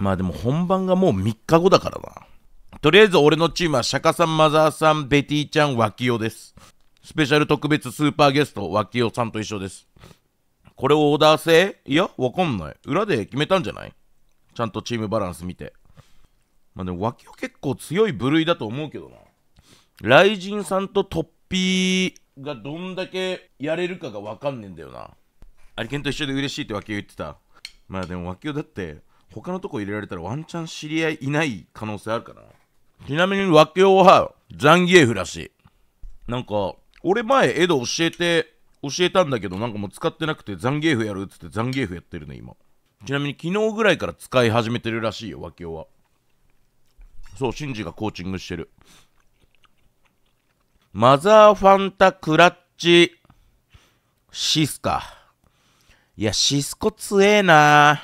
まあでも本番がもう3日後だからな。とりあえず俺のチームは釈迦さん、マザーさん、ベティちゃん、脇オです。スペシャル特別スーパーゲスト、脇オさんと一緒です。これをオーダー制いや、わかんない。裏で決めたんじゃないちゃんとチームバランス見て。まあでも脇オ結構強い部類だと思うけどな。雷神さんとトッピーがどんだけやれるかがわかんねえんだよな。アリケンと一緒で嬉しいってキオ言ってた。まあでも脇オだって、他のとこ入れられたらワンチャン知り合いいない可能性あるかな。ちなみに脇京はザンギエフらしい。なんか、俺前エド教えて、教えたんだけどなんかもう使ってなくてザンギエフやるっつってザンギエフやってるね今。ちなみに昨日ぐらいから使い始めてるらしいよ、和京は。そう、シンジがコーチングしてる。マザーファンタクラッチシスか。いや、シスコ強えな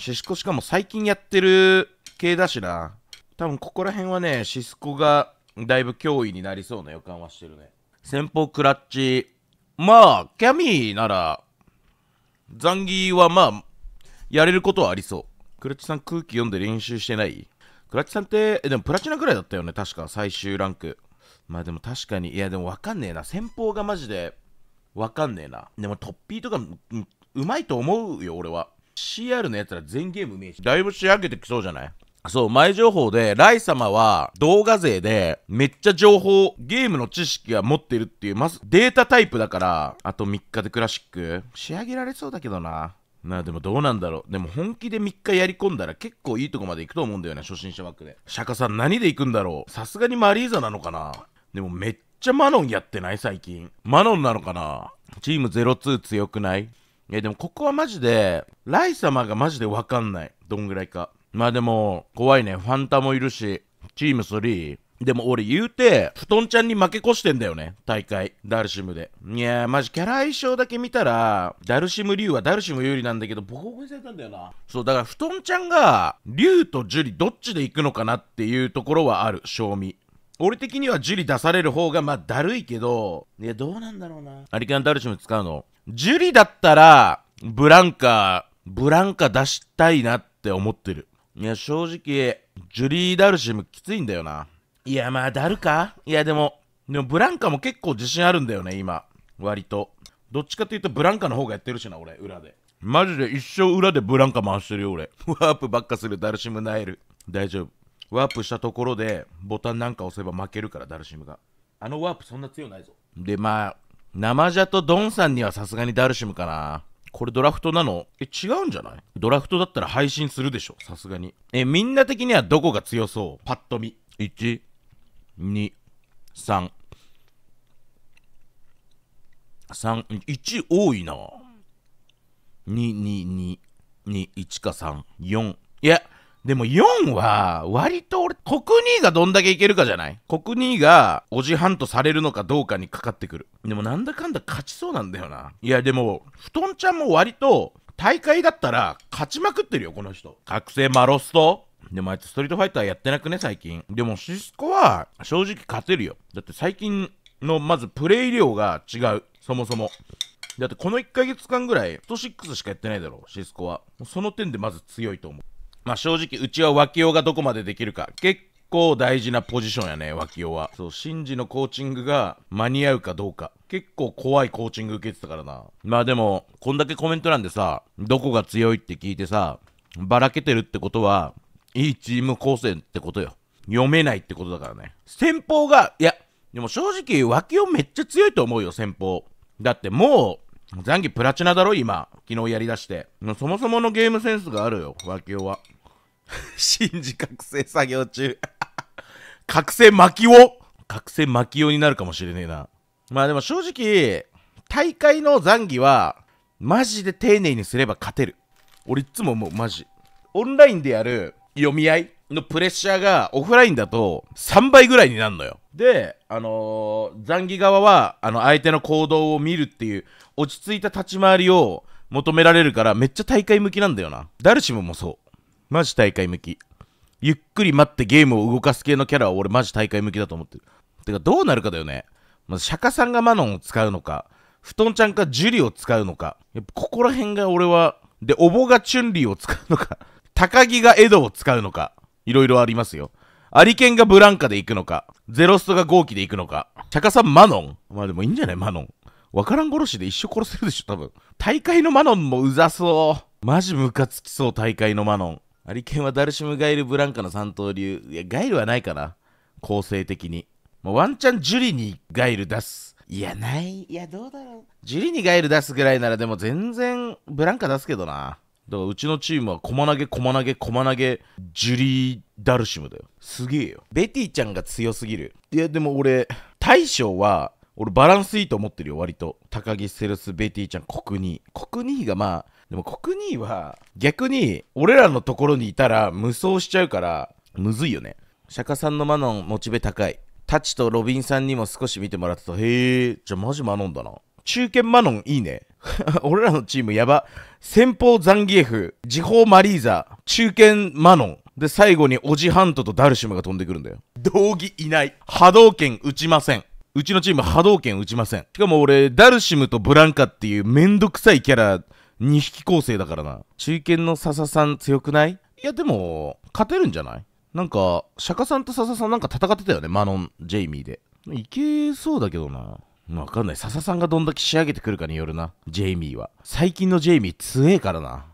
シスコしかも最近やってる系だしな。多分ここら辺はね、シスコがだいぶ脅威になりそうな予感はしてるね。先方クラッチ。まあ、キャミーなら、ザンギはまあ、やれることはありそう。クラッチさん空気読んで練習してないクラッチさんって、え、でもプラチナぐらいだったよね、確か、最終ランク。まあでも確かに、いやでもわかんねえな。先方がマジで、わかんねえな。でもトッピーとか、うまいと思うよ、俺は。CR のやつら全ゲームねえし、だいぶ仕上げてきそうじゃないそう、前情報で、ライ様は動画勢でめっちゃ情報、ゲームの知識は持ってるっていう、まずデータタイプだから、あと3日でクラシック仕上げられそうだけどな。なあでもどうなんだろう。でも本気で3日やり込んだら結構いいとこまで行くと思うんだよね、初心者枠で。釈迦さん何で行くんだろう。さすがにマリーザなのかな。でもめっちゃマノンやってない最近。マノンなのかなチーム02強くないいやでもここはマジで、ライ様がマジでわかんない。どんぐらいか。まあでも、怖いね。ファンタもいるし、チーム3。でも俺言うて、布団ちゃんに負け越してんだよね。大会。ダルシムで。いやー、マジキャラ相性だけ見たら、ダルシム竜はダルシム有利なんだけど、ボコボコにされたんだよな。そう、だから布団ちゃんが、竜と樹里どっちで行くのかなっていうところはある、賞味。俺的にはジュリ出される方が、まあ、だるいけど、いや、どうなんだろうな。アリカンダルシム使うの。ジュリだったら、ブランカ、ブランカ出したいなって思ってる。いや、正直、ジュリー・ダルシムきついんだよな。いや、まあ、ダルかいや、でも、でもブランカも結構自信あるんだよね、今。割と。どっちかというと、ブランカの方がやってるしな、俺、裏で。マジで一生裏でブランカ回してるよ、俺。ワープばっかする、ダルシムナエル。大丈夫。ワープしたところでボタンなんか押せば負けるからダルシムがあのワープそんな強ないぞでまあ生ジャとドンさんにはさすがにダルシムかなこれドラフトなのえ違うんじゃないドラフトだったら配信するでしょさすがにえみんな的にはどこが強そうパッと見1233 1多いな2221か34いやでも4は、割と俺、国2がどんだけいけるかじゃない国2が、おじはんとされるのかどうかにかかってくる。でもなんだかんだ勝ちそうなんだよな。いや、でも、布団ちゃんも割と、大会だったら、勝ちまくってるよ、この人。覚醒マロストでもあいつストリートファイターやってなくね、最近。でもシスコは、正直勝てるよ。だって最近の、まずプレイ量が違う。そもそも。だってこの1ヶ月間ぐらい、フト6しかやってないだろ、シスコは。その点でまず強いと思う。まあ正直、うちは脇尾がどこまでできるか。結構大事なポジションやね、脇尾は。そう、シンジのコーチングが間に合うかどうか。結構怖いコーチング受けてたからな。まあでも、こんだけコメント欄でさ、どこが強いって聞いてさ、ばらけてるってことは、いいチーム構成ってことよ。読めないってことだからね。先方が、いや、でも正直、脇をめっちゃ強いと思うよ、先方。だってもう、残ンプラチナだろ今。昨日やりだして。そもそものゲームセンスがあるよ、ワキオは。新次覚醒作業中覚醒巻きを覚醒巻きをになるかもしれねえな。まあでも正直、大会の残ンは、マジで丁寧にすれば勝てる。俺いつももうマジ。オンラインでやる読み合いのプレッシャーがオフラインだと3倍ぐらいになるのよ。で、あのー、残機側は、あの、相手の行動を見るっていう、落ち着いた立ち回りを求められるから、めっちゃ大会向きなんだよな。ダルシムもそう。マジ大会向き。ゆっくり待ってゲームを動かす系のキャラは俺マジ大会向きだと思ってる。てかどうなるかだよね。まず釈迦さんがマノンを使うのか、布団ちゃんかジュリを使うのか。やっぱここら辺が俺は、で、おぼがチュンリーを使うのか、高木がエドを使うのか、いろいろありますよ。アリケンがブランカで行くのか、ゼロストが豪気で行くのか、釈迦さんマノンまあでもいいんじゃないマノン。わからん殺しで一生殺せるでしょ、多分。大会のマノンもうざそう。マジムカつきそう、大会のマノン。アリケンはダルシム、ガイル、ブランカの三刀流。いや、ガイルはないかな。構成的に。まあ、ワンチャンジュリにガイル出す。いや、ない。いや、どうだろう。ジュリにガイル出すぐらいなら、でも全然、ブランカ出すけどな。だからうちのチームは駒投げ駒投げ駒投げジュリー・ダルシムだよすげえよベティちゃんが強すぎるいやでも俺大将は俺バランスいいと思ってるよ、割と。高木セルス、ベティちゃん、国2。国2がまあ、でも国2は逆に俺らのところにいたら無双しちゃうから、むずいよね。釈迦さんのマノン、モチベ高い。タチとロビンさんにも少し見てもらってた。へえ、じゃあマジマノンだな。中堅マノンいいね。俺らのチームやば。先方ザンギエフ、地方マリーザ、中堅マノン。で、最後にオジハントとダルシムが飛んでくるんだよ。道義いない。波動拳打ちません。うちのチーム波動拳打ちません。しかも俺、ダルシムとブランカっていうめんどくさいキャラ2匹構成だからな。中堅の笹さん強くないいやでも、勝てるんじゃないなんか、釈迦さんと笹さんなんか戦ってたよね。マノン、ジェイミーで。いけそうだけどな。わかんない。笹さんがどんだけ仕上げてくるかによるな。ジェイミーは。最近のジェイミー強えからな。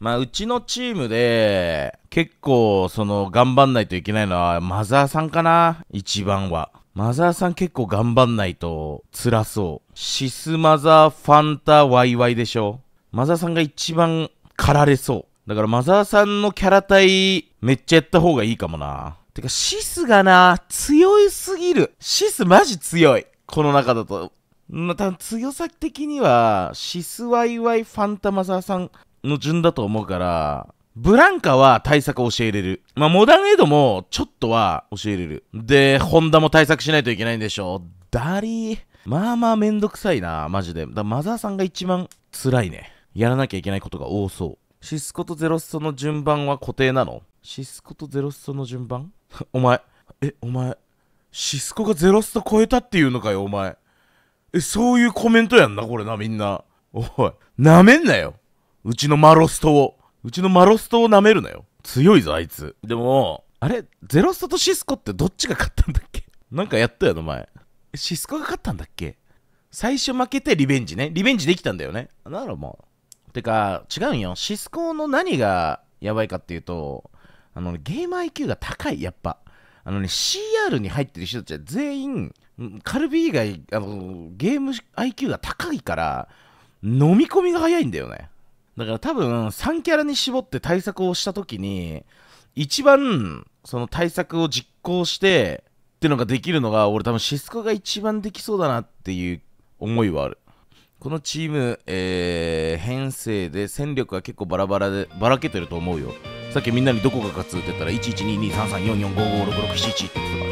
まあ、うちのチームで、結構、その、頑張んないといけないのは、マザーさんかな。一番は。マザーさん結構頑張んないと辛そう。シスマザーファンタワイワイでしょマザーさんが一番狩られそう。だからマザーさんのキャラ隊めっちゃやった方がいいかもな。てかシスがな、強いすぎる。シスマジ強い。この中だと。また強さ的には、シスワイワイファンタマザーさんの順だと思うから、ブランカは対策を教えれる。まあ、モダンエイドもちょっとは教えれる。で、ホンダも対策しないといけないんでしょう。ダリー。まあまあめんどくさいな、マジで。だマザーさんが一番辛いね。やらなきゃいけないことが多そう。シスコとゼロストの順番は固定なのシスコとゼロストの順番 お前、え、お前、シスコがゼロスト超えたっていうのかよ、お前。え、そういうコメントやんな、これな、みんな。おい、なめんなよ。うちのマロストを。うちのマロストを舐めるなよ。強いぞ、あいつ。でも、あれゼロストとシスコってどっちが勝ったんだっけ なんかやったよお前。シスコが勝ったんだっけ最初負けてリベンジね。リベンジできたんだよね。なるほう。てか、違うんよ。シスコの何がやばいかっていうと、あの、ゲーム IQ が高い、やっぱ。あのね、CR に入ってる人たちは全員、カルビ以外、あの、ゲーム IQ が高いから、飲み込みが早いんだよね。だから多分、3キャラに絞って対策をした時に、一番、その対策を実行して、ってのができるのが、俺多分シスコが一番できそうだなっていう思いはある。このチーム、えー、編成で戦力が結構バラバラで、ばらけてると思うよ。さっきみんなにどこが勝つって言ったら、11223344556671って言ってたから。